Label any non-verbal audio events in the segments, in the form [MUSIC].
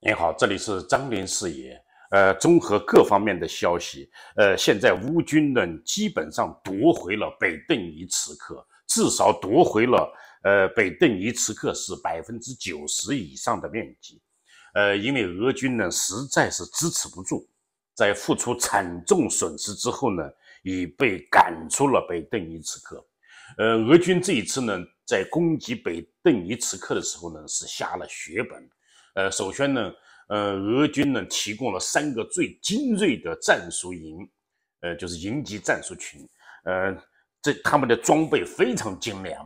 您好，这里是张林视野。呃，综合各方面的消息，呃，现在乌军呢基本上夺回了北顿尼茨克，至少夺回了呃北顿尼茨克是百分之九十以上的面积。呃，因为俄军呢实在是支持不住，在付出惨重损失之后呢，已被赶出了北顿尼茨克。呃，俄军这一次呢在攻击北顿尼茨克的时候呢，是下了血本。呃，首先呢，呃，俄军呢提供了三个最精锐的战术营，呃，就是营级战术群，呃，这他们的装备非常精良，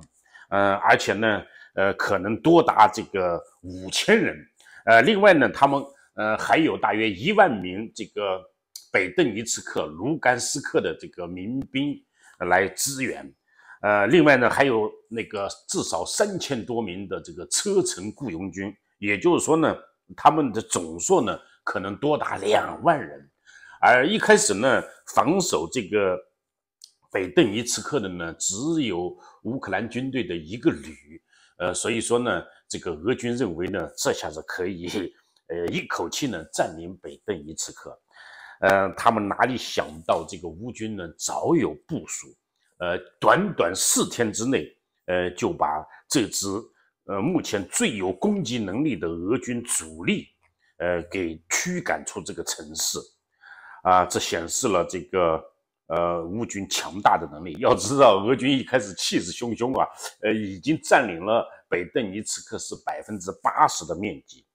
呃，而且呢，呃，可能多达这个五千人，呃，另外呢，他们呃还有大约一万名这个北顿尼茨克、卢甘斯克的这个民兵来支援，呃，另外呢，还有那个至少三千多名的这个车臣雇佣军。也就是说呢，他们的总数呢可能多达两万人，而一开始呢防守这个北顿尼茨克的呢只有乌克兰军队的一个旅，呃，所以说呢，这个俄军认为呢这下子可以，呃，一口气呢占领北顿尼茨克，呃，他们哪里想到这个乌军呢早有部署，呃，短短四天之内，呃，就把这支。呃，目前最有攻击能力的俄军主力，呃，给驱赶出这个城市，啊，这显示了这个呃乌军强大的能力。要知道，俄军一开始气势汹汹啊，呃，已经占领了北顿尼茨克市百分之八十的面积。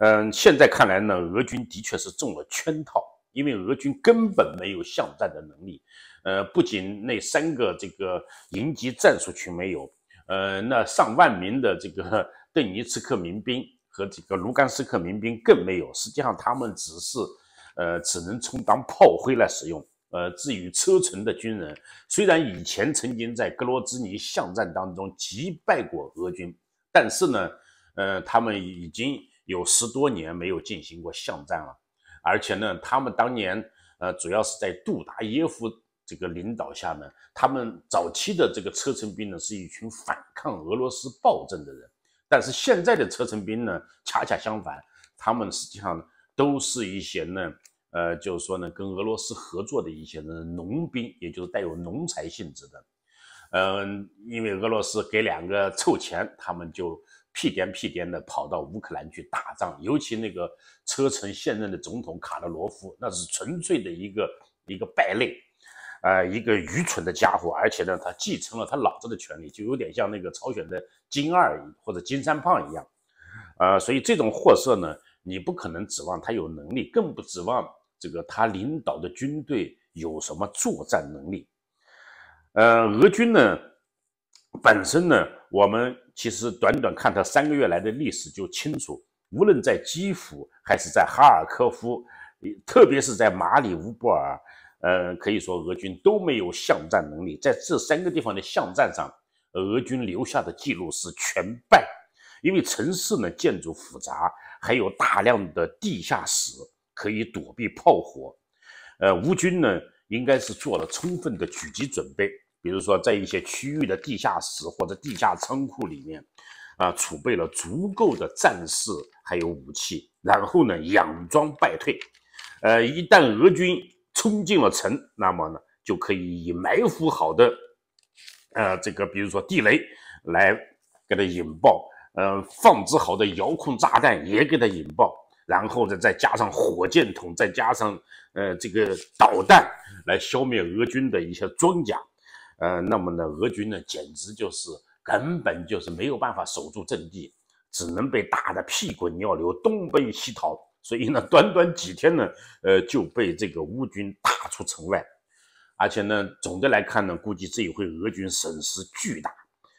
嗯，现在看来呢，俄军的确是中了圈套，因为俄军根本没有巷战的能力。呃，不仅那三个这个营级战术群没有。呃，那上万名的这个顿 [LAUGHS] 尼茨克民兵和这个卢甘斯克民兵更没有，实际上他们只是，呃，只能充当炮灰来使用。呃，至于车臣的军人，虽然以前曾经在格罗兹尼巷战当中击败过俄军，但是呢，呃，他们已经有十多年没有进行过巷战了，而且呢，他们当年呃主要是在杜达耶夫。这个领导下呢，他们早期的这个车臣兵呢，是一群反抗俄罗斯暴政的人。但是现在的车臣兵呢，恰恰相反，他们实际上都是一些呢，呃，就是说呢，跟俄罗斯合作的一些呢农兵，也就是带有农才性质的。嗯，因为俄罗斯给两个臭钱，他们就屁颠屁颠的跑到乌克兰去打仗。尤其那个车臣现任的总统卡德罗夫，那是纯粹的一个一个败类。呃，一个愚蠢的家伙，而且呢，他继承了他老子的权利，就有点像那个朝鲜的金二或者金三胖一样。呃，所以这种货色呢，你不可能指望他有能力，更不指望这个他领导的军队有什么作战能力。呃，俄军呢，本身呢，我们其实短短看他三个月来的历史就清楚，无论在基辅还是在哈尔科夫，特别是在马里乌波尔。呃，可以说俄军都没有巷战能力，在这三个地方的巷战上，俄军留下的记录是全败，因为城市呢建筑复杂，还有大量的地下室可以躲避炮火，呃，乌军呢应该是做了充分的狙击准备，比如说在一些区域的地下室或者地下仓库里面，啊，储备了足够的战士还有武器，然后呢佯装败退，呃，一旦俄军。冲进了城，那么呢，就可以以埋伏好的，呃，这个比如说地雷来给它引爆，呃，放置好的遥控炸弹也给它引爆，然后呢，再加上火箭筒，再加上呃这个导弹来消灭俄军的一些装甲，呃，那么呢，俄军呢，简直就是根本就是没有办法守住阵地，只能被打得屁滚尿流，东奔西逃。所以呢，[LAUGHS] 短短几天呢，呃，就被这个乌军打出城外，而且呢，总的来看呢，估计这一回俄军损失巨大，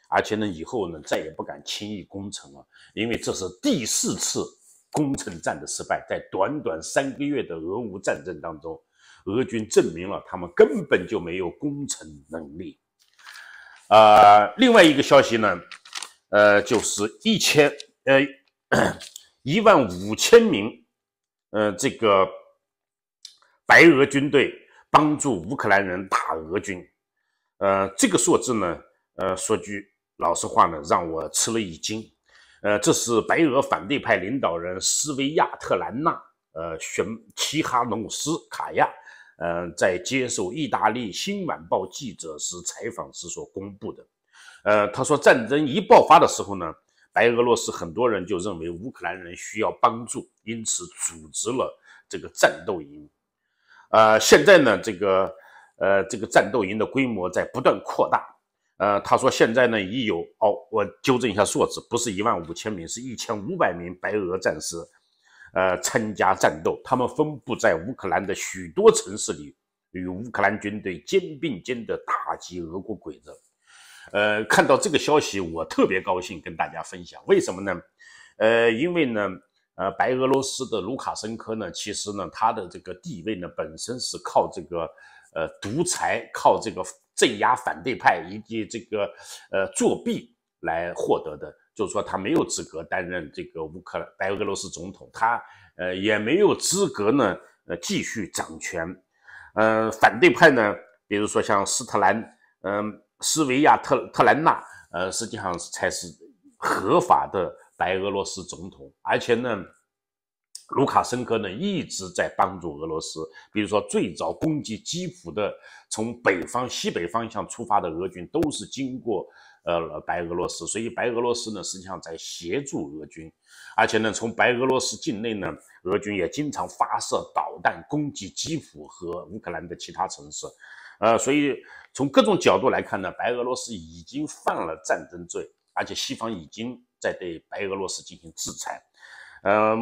而且呢，以后呢，再也不敢轻易攻城了，因为这是第四次攻城战的失败，在短短三个月的俄乌战争当中，俄军证明了他们根本就没有攻城能力。啊，另外一个消息呢，呃，就是一千呃 [COUGHS] 一万五千名。呃，这个白俄军队帮助乌克兰人打俄军，呃，这个数字呢，呃，说句老实话呢，让我吃了一惊。呃，这是白俄反对派领导人斯维亚特兰娜·呃，选齐哈农斯卡亚，呃，在接受意大利《新晚报》记者时采访时所公布的。呃，他说，战争一爆发的时候呢。白俄罗斯很多人就认为乌克兰人需要帮助，因此组织了这个战斗营。呃，现在呢，这个呃，这个战斗营的规模在不断扩大。呃，他说现在呢，已有哦，我纠正一下数字，不是一万五千名，是一千五百名白俄战士，呃，参加战斗。他们分布在乌克兰的许多城市里，与乌克兰军队肩并肩的打击俄国鬼子。呃，看到这个消息，我特别高兴跟大家分享，为什么呢？呃，因为呢，呃，白俄罗斯的卢卡申科呢，其实呢，他的这个地位呢，本身是靠这个呃独裁、靠这个镇压反对派以及这个呃作弊来获得的，就是说他没有资格担任这个乌克兰、白俄罗斯总统，他呃也没有资格呢呃继续掌权。呃，反对派呢，比如说像斯特兰，嗯。斯维亚特特兰纳，呃，实际上才是合法的白俄罗斯总统。而且呢，卢卡申科呢一直在帮助俄罗斯。比如说，最早攻击基辅的从北方、西北方向出发的俄军，都是经过呃白俄罗斯。所以，白俄罗斯呢实际上在协助俄军。而且呢，从白俄罗斯境内呢，俄军也经常发射导弹攻击基辅和乌克兰的其他城市。呃，所以从各种角度来看呢，白俄罗斯已经犯了战争罪，而且西方已经在对白俄罗斯进行制裁。呃，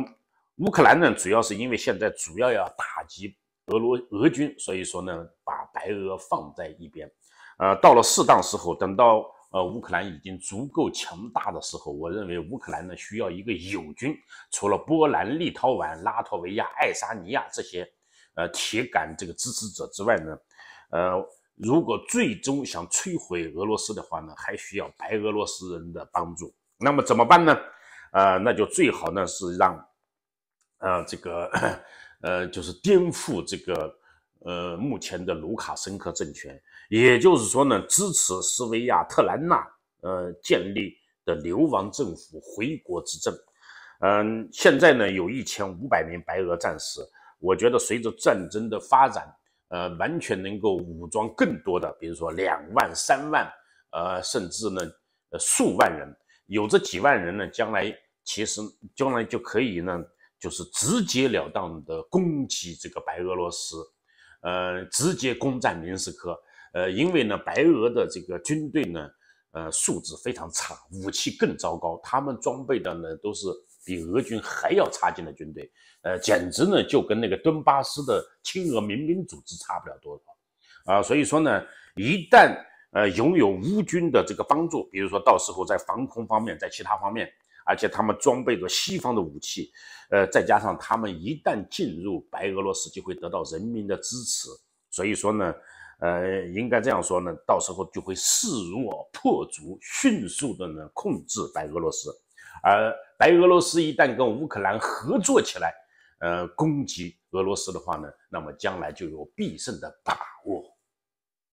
乌克兰呢，主要是因为现在主要要打击俄罗俄军，所以说呢，把白俄放在一边。呃，到了适当时候，等到呃乌克兰已经足够强大的时候，我认为乌克兰呢需要一个友军，除了波兰、立陶宛、拉脱维亚、爱沙尼亚这些呃铁杆这个支持者之外呢。呃，如果最终想摧毁俄罗斯的话呢，还需要白俄罗斯人的帮助。那么怎么办呢？呃，那就最好呢是让，呃，这个，[COUGHS] 呃，就是颠覆这个，呃，目前的卢卡申科政权，也就是说呢，支持斯维亚特兰娜，呃，建立的流亡政府回国执政。嗯，现在呢有一千五百名白俄战士，我觉得随着战争的发展。呃，完全能够武装更多的，比如说两万、三万，呃，甚至呢，呃，数万人。有这几万人呢，将来其实将来就可以呢，就是直截了当的攻击这个白俄罗斯，呃，直接攻占明斯克。呃，因为呢，白俄的这个军队呢，呃，素质非常差，武器更糟糕，他们装备的呢都是。比俄军还要差劲的军队，呃，简直呢就跟那个顿巴斯的亲俄民兵组织差不了多少，啊，所以说呢，一旦呃拥有乌军的这个帮助，比如说到时候在防空方面，在其他方面，而且他们装备着西方的武器，呃，再加上他们一旦进入白俄罗斯，就会得到人民的支持，所以说呢，呃，应该这样说呢，到时候就会势如破竹，迅速的呢控制白俄罗斯，而。白俄罗斯一旦跟乌克兰合作起来，呃，攻击俄罗斯的话呢，那么将来就有必胜的把握。